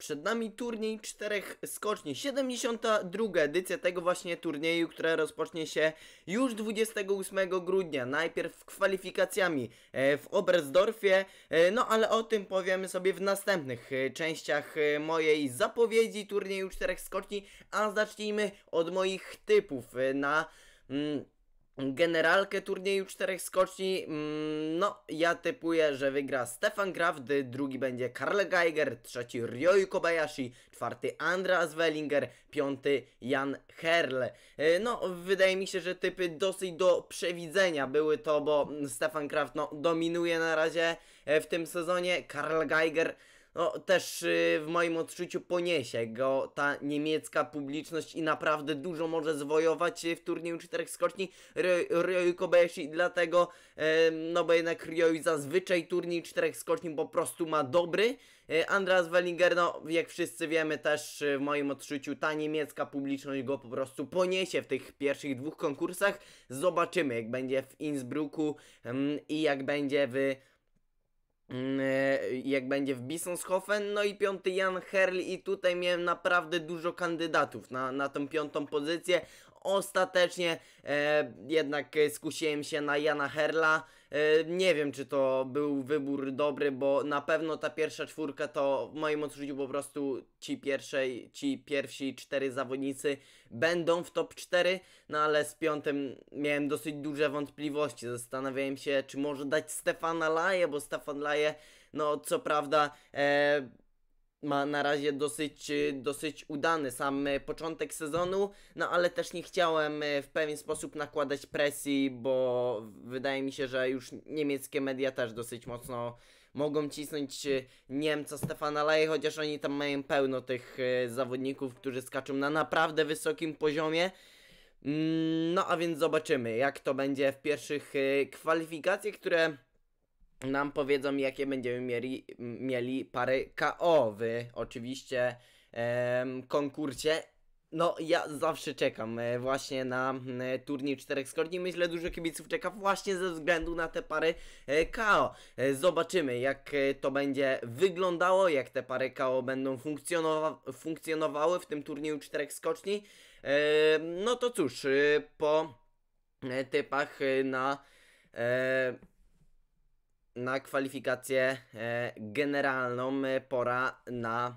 Przed nami turniej czterech skoczni. 72. edycja tego właśnie turnieju, które rozpocznie się już 28 grudnia. Najpierw kwalifikacjami e, w Oberstdorfie, e, no ale o tym powiemy sobie w następnych e, częściach mojej zapowiedzi turnieju czterech skoczni, a zacznijmy od moich typów na... Mm, generalkę turnieju czterech skoczni, mm, no ja typuję, że wygra Stefan Kraft, drugi będzie Karl Geiger, trzeci Ryoyu Kobayashi, czwarty Andreas Wellinger, piąty Jan Herle. E, no wydaje mi się, że typy dosyć do przewidzenia były to, bo Stefan Kraft no, dominuje na razie e, w tym sezonie, Karl Geiger no, też y, w moim odczuciu poniesie go ta niemiecka publiczność i naprawdę dużo może zwojować y, w turnieju czterech skoczni Ryoyu Kobayashi, dlatego no bo jednak Ryoyu zazwyczaj turniej czterech skoczni po prostu ma dobry. Y, Andreas Wellinger, no jak wszyscy wiemy też w moim odczuciu ta niemiecka publiczność go po prostu poniesie w tych pierwszych dwóch konkursach. Zobaczymy jak będzie w Innsbrucku i jak będzie w jak będzie w Bissonshofen, no i piąty Jan Herl i tutaj miałem naprawdę dużo kandydatów na, na tą piątą pozycję ostatecznie e, jednak e, skusiłem się na Jana Herla. E, nie wiem, czy to był wybór dobry, bo na pewno ta pierwsza czwórka to w moim odczuciu po prostu ci, pierwszej, ci pierwsi cztery zawodnicy będą w top 4, no ale z piątym miałem dosyć duże wątpliwości. Zastanawiałem się, czy może dać Stefana Laje, bo Stefan Laje, no co prawda... E, ma na razie dosyć, y, dosyć udany sam y, początek sezonu, no ale też nie chciałem y, w pewien sposób nakładać presji, bo wydaje mi się, że już niemieckie media też dosyć mocno mogą cisnąć Niemca Stefana Leje, chociaż oni tam mają pełno tych zawodników, którzy skaczą na naprawdę wysokim poziomie. Mm, no a więc zobaczymy, jak to będzie w pierwszych kwalifikacjach, które nam powiedzą, jakie będziemy mieli, mieli pary KO w oczywiście em, konkursie. No, ja zawsze czekam e, właśnie na e, turniej czterech skorni. Myślę, dużo kibiców czeka właśnie ze względu na te pary e, KO. Zobaczymy, jak to będzie wyglądało, jak te pary KO będą funkcjonowa funkcjonowały w tym turnieju czterech skoczni. No to cóż, po typach na na kwalifikację e, generalną, e, pora na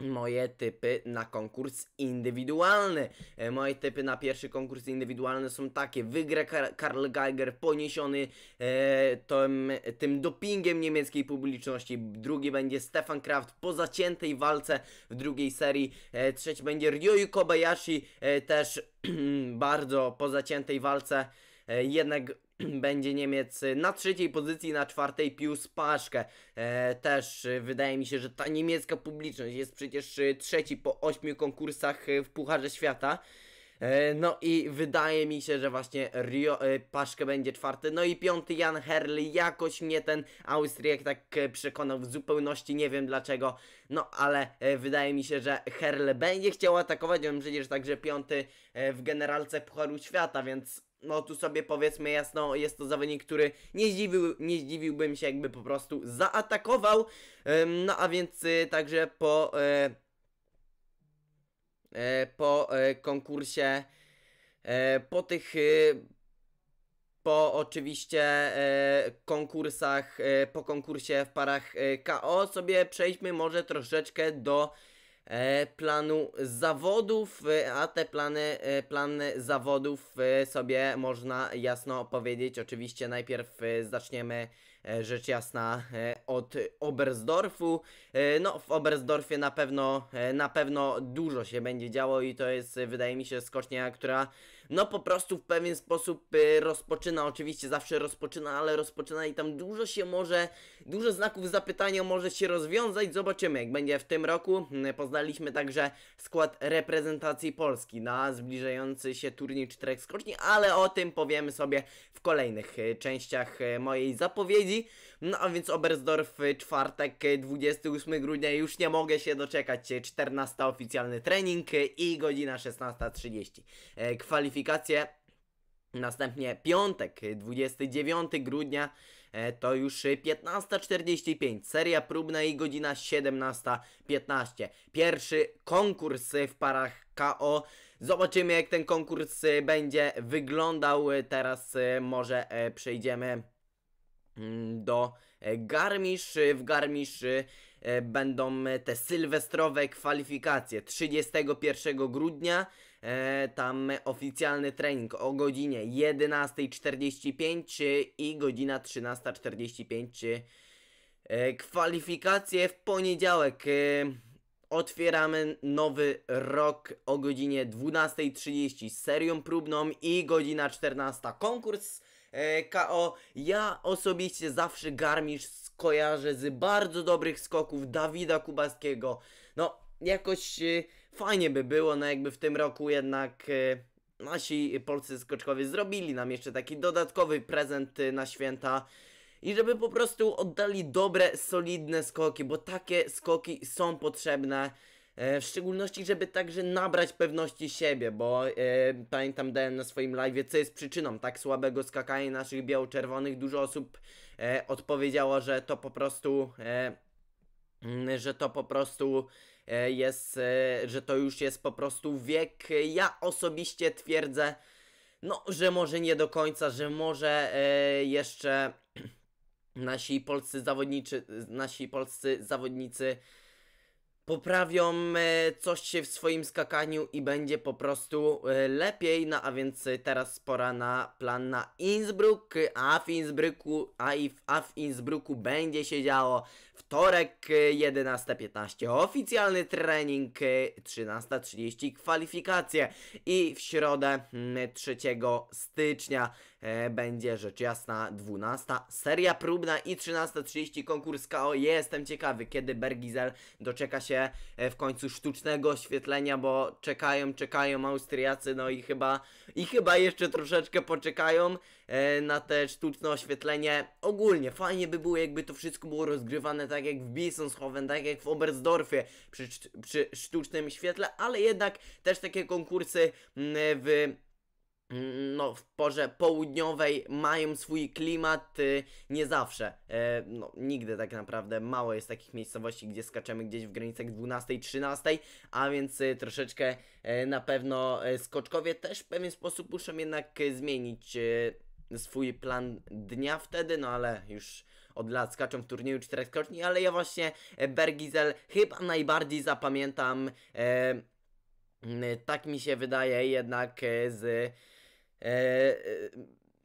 moje typy na konkurs indywidualny. E, moje typy na pierwszy konkurs indywidualny są takie. Wygra Karl Geiger poniesiony e, tym, tym dopingiem niemieckiej publiczności. Drugi będzie Stefan Kraft po zaciętej walce w drugiej serii. E, trzeci będzie Ryoyu Kobayashi e, też bardzo po zaciętej walce. jednak będzie Niemiec y, na trzeciej pozycji, na czwartej pił Paszkę. E, też y, wydaje mi się, że ta niemiecka publiczność jest przecież y, trzeci po ośmiu konkursach w Pucharze Świata. E, no i wydaje mi się, że właśnie Rio, Paszkę będzie czwarty. No i piąty Jan Herli. Jakoś mnie ten Austriak tak przekonał w zupełności, nie wiem dlaczego. No ale wydaje mi się, że Herle będzie chciał atakować. On przecież także piąty w generalce Pucharu Świata, więc no tu sobie powiedzmy jasno, jest to zawodnik, który nie, zdziwił, nie zdziwiłbym się jakby po prostu zaatakował. No a więc y, także po, e, e, po e, konkursie, po tych, y, po oczywiście konkursach, po konkursie w parach KO sobie przejdźmy może troszeczkę do E, planu zawodów, e, a te plany, e, plany zawodów sobie można jasno powiedzieć. Oczywiście najpierw zaczniemy rzecz jasna od Oberstdorfu. No, w Oberstdorfie na pewno, na pewno dużo się będzie działo i to jest, wydaje mi się, skocznia, która no po prostu w pewien sposób y, rozpoczyna, oczywiście zawsze rozpoczyna, ale rozpoczyna i tam dużo się może, dużo znaków zapytania może się rozwiązać. Zobaczymy, jak będzie w tym roku. Mm, poznaliśmy także skład reprezentacji Polski na zbliżający się turniej czterech skoczni, ale o tym powiemy sobie w kolejnych y, częściach y, mojej zapowiedzi. No a więc Oberstdorf y, czwartek 28 y, grudnia, już nie mogę się doczekać, 14 y, oficjalny trening i godzina 16.30. E, kwalifikacje Następnie piątek, 29 grudnia, e, to już 15.45, seria próbna i godzina 17.15. Pierwszy konkurs w parach KO. Zobaczymy jak ten konkurs będzie wyglądał. Teraz może e, przejdziemy Mm, do e, Garmisz. E, w Garmiszy e, będą te sylwestrowe kwalifikacje 31 grudnia. Tam oficjalny trening o godzinie 11.45 i godzina 13.45. Kwalifikacje w poniedziałek. Otwieramy nowy rok o godzinie 12.30 z serią próbną i godzina 14. Konkurs e, KO. Ja osobiście zawsze z kojarzę z bardzo dobrych skoków Dawida Kubackiego. No, jakoś e, fajnie by było, no jakby w tym roku jednak... E, nasi polscy skoczkowie zrobili nam jeszcze taki dodatkowy prezent y, na święta i żeby po prostu oddali dobre, solidne skoki, bo takie skoki są potrzebne. E, w szczególności, żeby także nabrać pewności siebie, bo e, pamiętam, dałem na swoim live, co jest przyczyną tak słabego skakania naszych biało-czerwonych. Dużo osób e, odpowiedziało, że to po prostu. E, że to po prostu e, jest, e, że to już jest po prostu wiek. Ja osobiście twierdzę, no, że może nie do końca, że może jeszcze nasi polscy zawodnicy, nasi polscy zawodnicy poprawią e, coś w swoim skakaniu i będzie po prostu e, lepiej, no a więc e, teraz spora na plan na Innsbruck, a w Innsbrucku, a, i w, a w Innsbrucku będzie się działo Wtorek 11.15 oficjalny trening, 13.30 kwalifikacje i w środę 3 mm, stycznia e, będzie rzecz jasna 12. Seria próbna i 13.30 konkurs KO. Jestem ciekawy, kiedy Bergizel doczeka się e, w końcu sztucznego oświetlenia, bo czekają, czekają Austriacy, no i chyba, i chyba jeszcze troszeczkę poczekają. E, na te sztuczne oświetlenie. Ogólnie fajnie by było, jakby to wszystko było rozgrywane tak jak w Bisonshofen, tak jak w Oberstdorfie przy, przy sztucznym świetle, ale jednak też takie konkursy mm, w mm, no, w porze południowej mają swój klimat y, nie zawsze. E, no, nigdy tak naprawdę mało jest takich miejscowości, gdzie skaczemy gdzieś w granicach 12-13, a więc y, troszeczkę y, na pewno skoczkowie też w pewien sposób muszą jednak zmienić swój plan dnia wtedy, no ale już od lat skaczą w turnieju czterech ale ja właśnie e, Bergizel chyba najbardziej zapamiętam, e, tak mi się wydaje jednak e, z... E, e,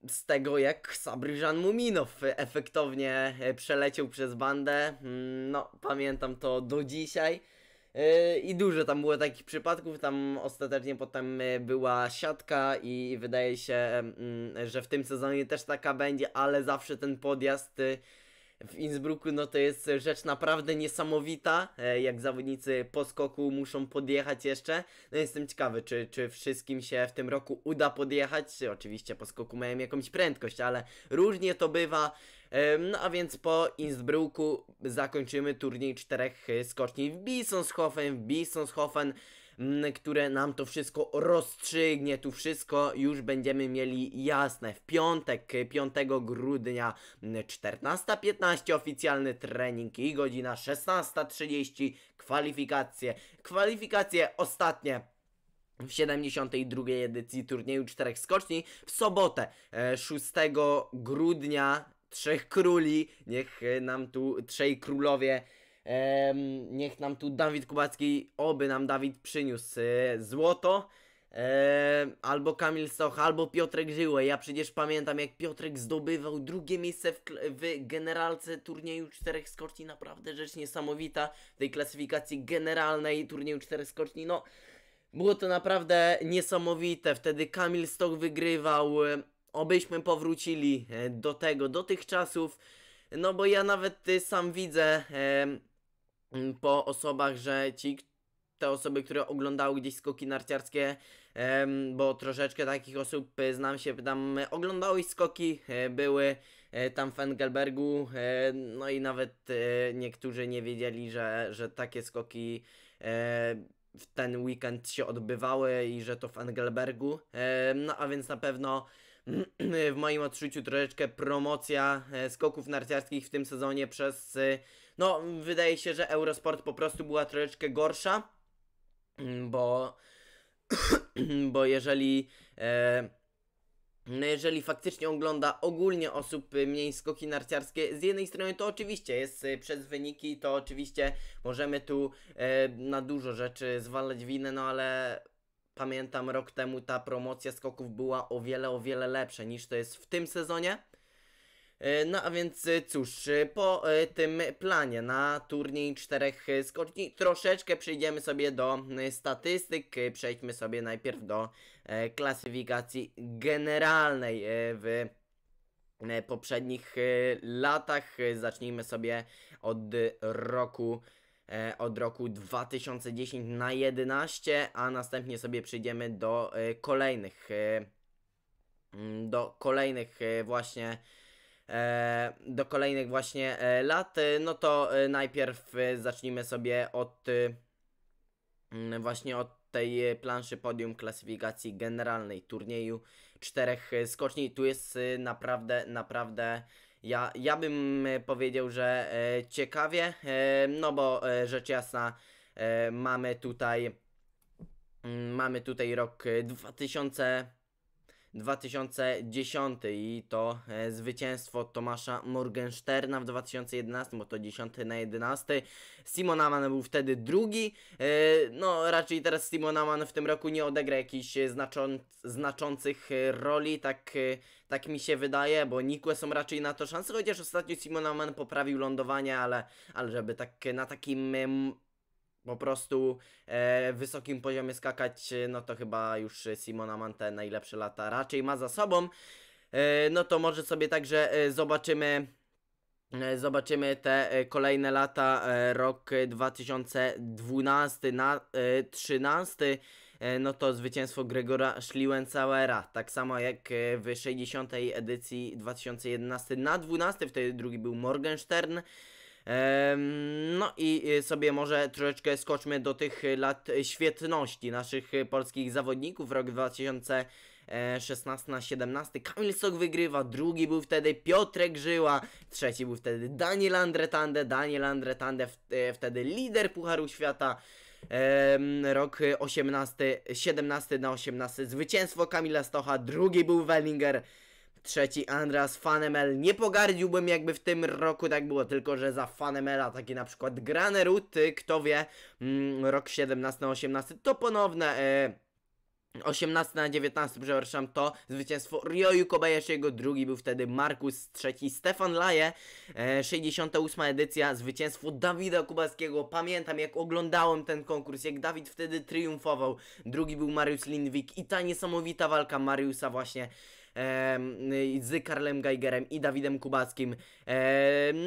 z tego jak Sabryżan Muminow efektownie przeleciał przez bandę. Mm, no, pamiętam to do dzisiaj. E, I dużo tam było takich przypadków, tam ostatecznie potem e, była siatka i wydaje się, że w tym sezonie też taka będzie, ale zawsze ten podjazd y, w Innsbrucku, no to jest rzecz naprawdę niesamowita, e, jak zawodnicy po skoku muszą podjechać jeszcze. No jestem ciekawy, czy, czy wszystkim się w tym roku uda podjechać. Oczywiście po skoku mają jakąś prędkość, ale różnie to bywa. E, no a więc po Innsbrucku zakończymy turniej czterech e, skoczni w Bisonshofen, w Bisonshofen Mm, które nam to wszystko rozstrzygnie. Tu wszystko już będziemy mieli jasne. W piątek, 5 grudnia 14.15 mm, oficjalny trening i godzina 16.30 kwalifikacje. Kwalifikacje ostatnie w 72. edycji turnieju czterech skoczni w sobotę 6 e, grudnia Trzech Króli, niech e, nam tu Trzej Królowie niech nam tu Dawid Kubacki, oby nam Dawid przyniósł e, złoto. albo Kamil Soch, albo Piotrek Żyłę. Ja przecież pamiętam, jak Piotrek zdobywał drugie miejsce w, w generalce turnieju czterech skoczni. Naprawdę rzecz niesamowita w tej klasyfikacji generalnej turnieju czterech skoczni. No, było to naprawdę niesamowite. Wtedy Kamil Stoch wygrywał. E, obyśmy powrócili e, do tego, do tych czasów. No bo ja nawet sam widzę. Mm, po osobach, że ci, te osoby, które oglądały gdzieś skoki narciarskie, bo troszeczkę takich osób e, znam się, tam e, oglądały skoki, e, były tam w Engelbergu, no i nawet niektórzy nie wiedzieli, że, że takie skoki w ten weekend się odbywały i że to w Engelbergu. No a więc na pewno w moim odczuciu troszeczkę promocja skoków narciarskich w tym sezonie przez no, wydaje się, że Eurosport po prostu była troszeczkę gorsza, mm, bo, bo jeżeli. E, no jeżeli faktycznie ogląda ogólnie osób y, mniej skoki narciarskie, z jednej strony to oczywiście jest y, przez wyniki, to oczywiście możemy tu e, na dużo rzeczy zwalać winę, no ale pamiętam rok temu ta promocja skoków była o wiele, o wiele lepsza niż to jest w tym sezonie. E, no a więc e, cóż, e, po tym planie na turniej czterech skoczni troszeczkę przyjdziemy sobie do statystyk. Przejdźmy sobie najpierw do klasyfikacji generalnej w poprzednich latach. Zacznijmy sobie od roku od roku 2010 na 11, a następnie sobie przyjdziemy mm, do kolejnych do kolejnych właśnie E, do kolejnych właśnie e, lat, e, no to najpierw zacznijmy sobie od mm, właśnie od tej planszy podium klasyfikacji generalnej turnieju czterech skoczni. Tu jest naprawdę, naprawdę ja, ja bym powiedział, że ciekawie, no bo rzecz jasna mamy tutaj mm, mamy tutaj rok 2000 2010 i to e, zwycięstwo Tomasza Morgensterna w 2011, bo to 10 na 11. Simon Amann był wtedy drugi. E, no, raczej teraz Simon Amann w tym roku nie odegra jakichś znacząc znaczących e, roli, tak, tak mi się wydaje, bo nikłe są raczej na to szanse, chociaż ostatnio Simon Amann poprawił lądowanie, ale, ale żeby tak na takim po prostu e, wysokim poziomie skakać, e, no to chyba już Simona Mante najlepsze lata raczej ma za sobą. E, no to może sobie także e, zobaczymy e, Zobaczymy te kolejne lata, rok 2012 na 13, no to zwycięstwo Gregora Schliwenzauera, tak samo jak w 60. edycji 2011 na 12, wtedy drugi był Morgenstern, no i y, sobie może troszeczkę skoczmy do tych y, lat świetności naszych y, polskich zawodników. Rok 2016 na 17. Kamil Sok wygrywa, drugi był wtedy Piotrek Żyła, trzeci był wtedy Daniel Andretande, Daniel Andretande wtedy lider Pucharu Świata. Rok 18, 17 na 18, zwycięstwo Kamila Stocha, drugi był Wellinger, Trzeci Andreas Fanemel. Nie pogardziłbym jakby w tym roku tak było, tylko że za Fanemela taki na przykład Graneruty kto wie, mm, rok 17-18 to ponowne... 18 e, na 19, przepraszam, to zwycięstwo Ryoyu Kobayashiego, drugi był wtedy Markus, trzeci Stefan Laje, 68 e, edycja, zwycięstwo Dawida Kubackiego, pamiętam jak oglądałem ten konkurs, jak Dawid wtedy triumfował, drugi był Mariusz Lindwik i ta niesamowita walka Mariusza właśnie z Karlem Geigerem i Dawidem Kubackim.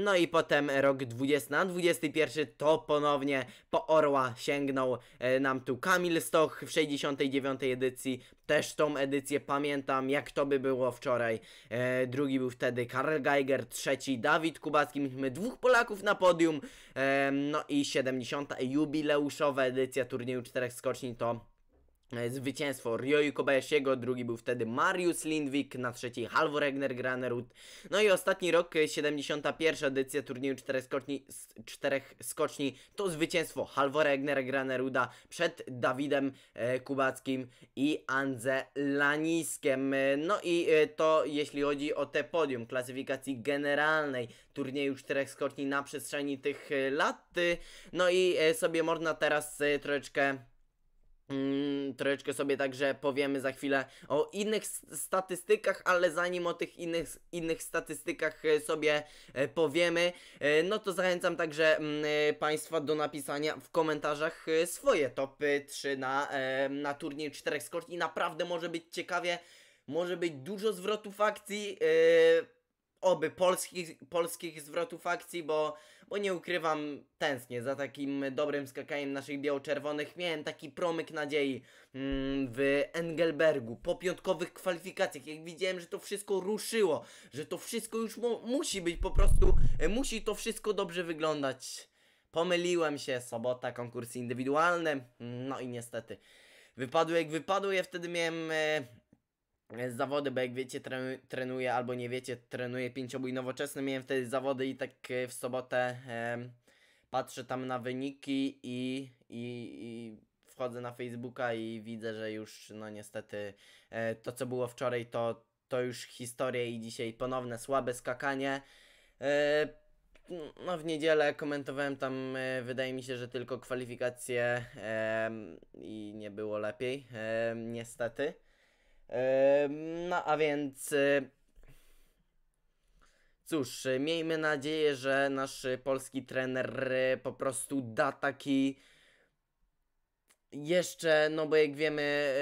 no i potem rok 20 na 21 to ponownie po Orła sięgnął e, nam tu Kamil Stoch w 69 edycji. Też tą edycję pamiętam, jak to by było wczoraj. E, drugi był wtedy Karl Geiger, trzeci Dawid Kubacki. Mieliśmy dwóch Polaków na podium. no i 70 jubileuszowa edycja turnieju czterech skoczni to E, zwycięstwo Ryoyu Kobayashiego, drugi był wtedy Mariusz Lindwik, na trzeciej Halvor Egner Granerud. No i ostatni rok, 71. E, edycja turnieju czterech skoczni, czterech skoczni to zwycięstwo Halvor Egnera Graneruda przed Dawidem e, Kubackim i Andze Laniskiem. E, no i e, to jeśli chodzi o te podium klasyfikacji generalnej turnieju czterech skoczni na przestrzeni tych lat. No i e, sobie można teraz e, troszeczkę Mm, troszeczkę sobie także powiemy za chwilę o innych statystykach, ale zanim o tych innych, innych statystykach e, sobie e, powiemy, e, no to zachęcam także mm, Państwa do napisania w komentarzach swoje topy 3 na, na turniej 4 skort i naprawdę może być ciekawie, może być dużo zwrotów akcji oby polskich, polskich zwrotów akcji, bo, bo nie ukrywam, tęsknię za takim dobrym skakaniem naszych biało-czerwonych. Miałem taki promyk nadziei mm, w Engelbergu po piątkowych kwalifikacjach, jak widziałem, że to wszystko ruszyło, że to wszystko już musi być po prostu, e, musi to wszystko dobrze wyglądać. Pomyliłem się, sobota, konkursy indywidualne, no i niestety wypadły jak wypadły, ja wtedy miałem... E E, zawody, bo jak wiecie, trenuję albo nie wiecie, trenuję pięciobój nowoczesny. Miałem wtedy zawody i tak e, w sobotę e, patrzę tam na wyniki i, i, i wchodzę na Facebooka i widzę, że już no niestety e, to co było wczoraj to, to już historia i dzisiaj ponowne słabe skakanie. E, no w niedzielę komentowałem tam, e, wydaje mi się, że tylko kwalifikacje i nie było lepiej, niestety. No a więc. Y, cóż, miejmy nadzieję, że nasz polski trener y, po prostu da taki. Jeszcze, no bo jak wiemy,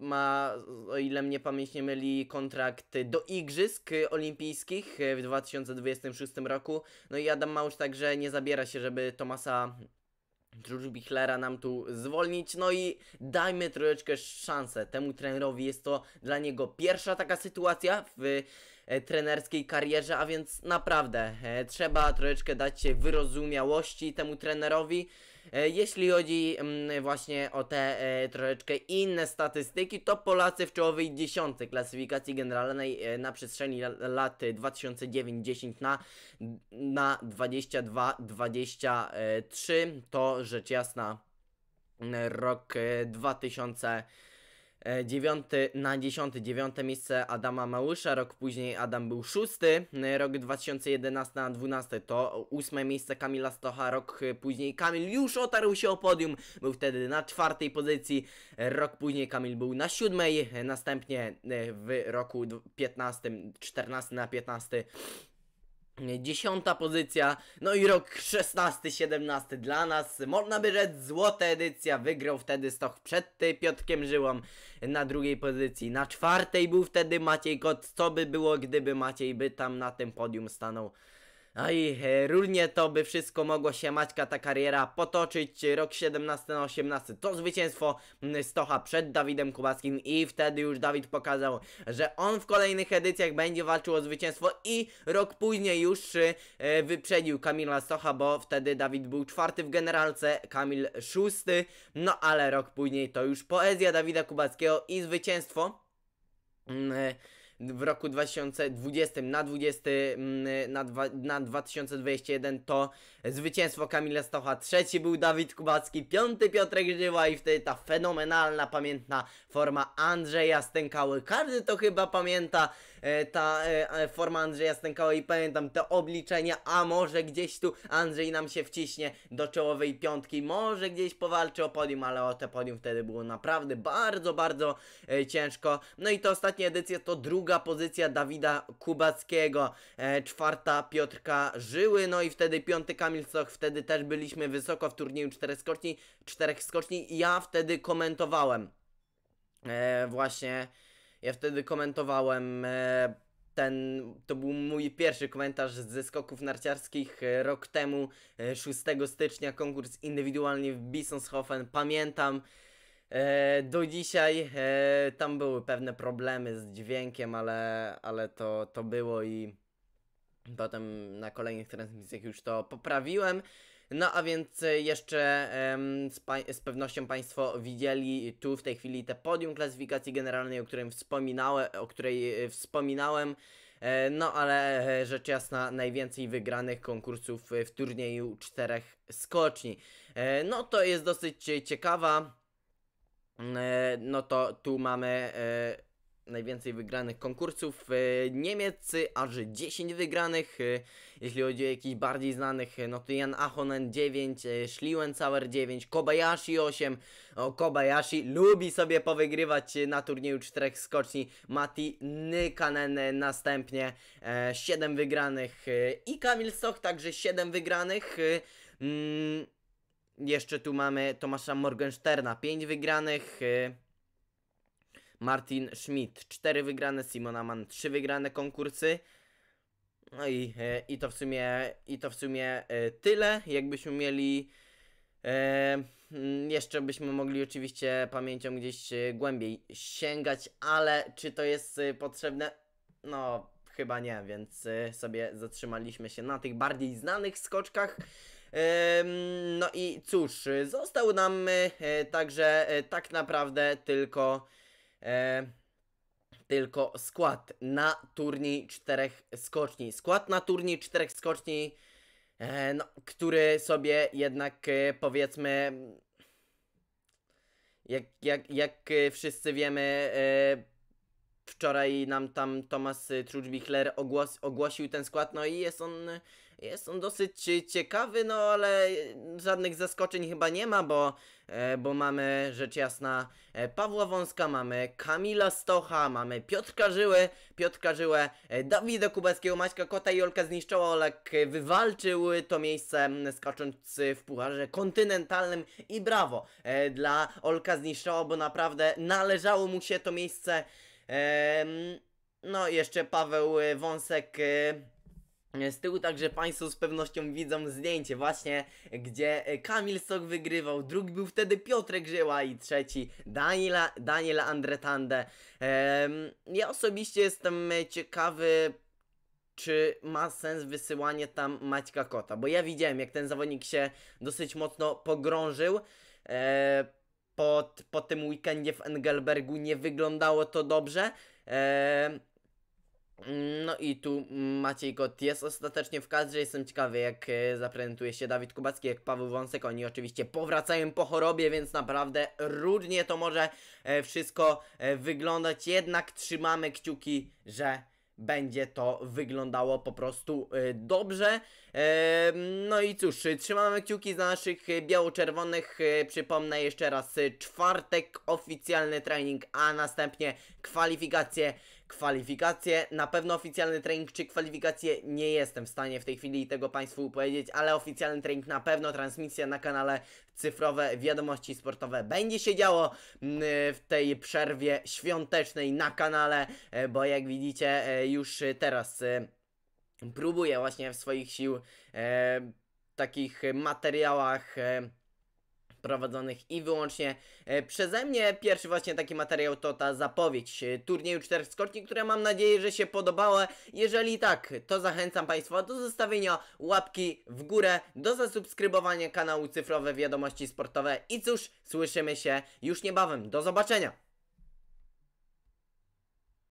y, ma, o ile mnie pamięć nie myli, kontrakt do Igrzysk Olimpijskich w 2026 roku. No i Adam Małusz także nie zabiera się, żeby Tomasa George Bichlera nam tu zwolnić, no i dajmy troszeczkę szansę temu trenerowi, jest to dla niego pierwsza taka sytuacja w e, trenerskiej karierze, a więc naprawdę e, trzeba troszeczkę dać się wyrozumiałości temu trenerowi, E, jeśli chodzi mm, właśnie o te e, troszeczkę inne statystyki, to Polacy w czołowej dziesiątce klasyfikacji generalnej e, na przestrzeni lat 2009-10 na, na 22-23 to rzecz jasna mm, rok 2000 9 e, na 10, 9 miejsce Adama Małysza, rok później Adam był 6, e, rok 2011 na 12 to 8 miejsce Kamila Stocha, rok później Kamil już otarł się o podium, był wtedy na czwartej pozycji, e, rok później Kamil był na 7, następnie w roku 15, 14 na 15 Dziesiąta pozycja, no i rok 16-17 dla nas, można by rzec złota edycja, wygrał wtedy Stoch przed ty, Piotkiem Żyłą na drugiej pozycji, na czwartej był wtedy Maciej Kot, co by było gdyby Maciej by tam na tym podium stanął Aj, równie to by wszystko mogło się Maćka ta kariera potoczyć. Rok 17 na 18 to zwycięstwo mm, Stocha przed Dawidem Kubackim i wtedy już Dawid pokazał, że on w kolejnych edycjach będzie walczył o zwycięstwo i rok później już y, e, wyprzedził Kamila Stocha, bo wtedy Dawid był czwarty w generalce, Kamil szósty, no ale rok później to już poezja Dawida Kubackiego i zwycięstwo. Mm, e, w roku 2020 na 20 mm, na, dwa, na 2021 to zwycięstwo Kamila Stocha, trzeci był Dawid Kubacki, piąty Piotrek Żyła i wtedy ta fenomenalna, pamiętna forma Andrzeja Stękały. Każdy to chyba pamięta, e, ta e, e, forma Andrzeja Stękały i pamiętam te obliczenia, a może gdzieś tu Andrzej nam się wciśnie do czołowej piątki, może gdzieś powalczy o podium, ale o te podium wtedy było naprawdę bardzo, bardzo ciężko. No i to ostatnia edycja to druga druga pozycja Dawida Kubackiego, e, czwarta Piotrka Żyły, no i wtedy piąty Kamil Soch. wtedy też byliśmy wysoko w turnieju czterech skoczni, czterech skoczni i ja wtedy komentowałem e, właśnie, ja wtedy komentowałem e, ten, to był mój pierwszy komentarz ze skoków narciarskich e, rok temu, 6 e, stycznia, konkurs indywidualny w Bissonshofen, pamiętam, E, do dzisiaj e, tam były pewne problemy z dźwiękiem, ale, ale to, to było i potem na kolejnych transmisjach już to poprawiłem. No a więc jeszcze z, z, pewnością Państwo widzieli tu w tej chwili te podium klasyfikacji generalnej, o, którym wspominałem, o której e, wspominałem. E, no ale e, rzecz jasna najwięcej wygranych konkursów w turnieju czterech skoczni. E, no to jest dosyć ciekawa E, no to tu mamy e, najwięcej wygranych konkursów. E, Niemieccy aż 10 wygranych. Jeśli chodzi o jakichś bardziej znanych, no to Jan Ahonen 9, Schliwenzauer 9, Kobayashi 8. O, Kobayashi lubi sobie powygrywać na turnieju czterech skoczni. Mati Nykanen następnie 7 wygranych i Kamil Soch także 7 wygranych. Mm jeszcze tu mamy Tomasza Morgensterna, 5 wygranych. Y, Martin Schmidt, 4 wygrane, Simona Mann, 3 wygrane konkursy. No i, y, i to w sumie, i to w sumie y, tyle. Jakbyśmy mieli E, jeszcze byśmy mogli oczywiście pamięcią gdzieś głębiej sięgać, ale czy to jest potrzebne? No, chyba nie, więc sobie zatrzymaliśmy się na tych bardziej znanych skoczkach. No i cóż, został nam e, także e, tak naprawdę tylko e, tylko skład na turniej czterech skoczni. Skład na turniej czterech skoczni, no, który sobie jednak powiedzmy, jak, jak, jak wszyscy wiemy, e, wczoraj nam tam Tomasz Trudźbichler ogłos, ogłosił ten skład, no i jest on jest on dosyć ciekawy, no ale żadnych zaskoczeń chyba nie ma, bo, e, bo mamy rzecz jasna e, Pawła Wąska, mamy Kamila Stocha, mamy Piotrka Żyły, Piotrka Żyłę, e, Dawida Kubackiego, Maćka Kota i Olka zniszczyła, Olek wywalczył to miejsce skacząc w pucharze kontynentalnym i brawo dla Olka zniszczyła, bo naprawdę należało mu się to miejsce. No, jeszcze Paweł Wąsek z tyłu także Państwo z pewnością widzą zdjęcie właśnie, gdzie e, Kamil Sok wygrywał, drugi był wtedy Piotrek Żyła i trzeci Daniela, Daniel Andretande. ja osobiście jestem e, ciekawy, czy ma sens wysyłanie tam Maćka Kota, bo ja widziałem jak ten zawodnik się dosyć mocno pogrążył. E, po, po tym weekendzie w Engelbergu nie wyglądało to dobrze. No i tu Maciej Kot jest ostatecznie w kadrze. Jestem ciekawy, jak e, zaprezentuje się Dawid Kubacki, jak Paweł Wąsek. Oni oczywiście powracają po chorobie, więc naprawdę różnie to może e, wszystko e, wyglądać. Jednak trzymamy kciuki, że będzie to wyglądało po prostu dobrze. No i cóż, trzymamy kciuki za naszych biało-czerwonych. Przypomnę jeszcze raz, czwartek oficjalny trening, a następnie kwalifikacje kwalifikacje. Na pewno oficjalny trening czy kwalifikacje nie jestem w stanie w tej chwili tego Państwu powiedzieć, ale oficjalny trening na pewno, transmisja na kanale cyfrowe wiadomości sportowe będzie się działo mm, w tej przerwie świątecznej na kanale, e, bo jak widzicie e, już teraz e, próbuję właśnie w swoich sił takich materiałach prowadzonych i wyłącznie e, przeze mnie. Pierwszy właśnie taki materiał to ta zapowiedź e, turnieju czterech skoczni, które mam nadzieję, że się podobała. Jeżeli tak, to zachęcam Państwa do zostawienia łapki w górę, do zasubskrybowania kanału Cyfrowe Wiadomości Sportowe i cóż, słyszymy się już niebawem. Do zobaczenia!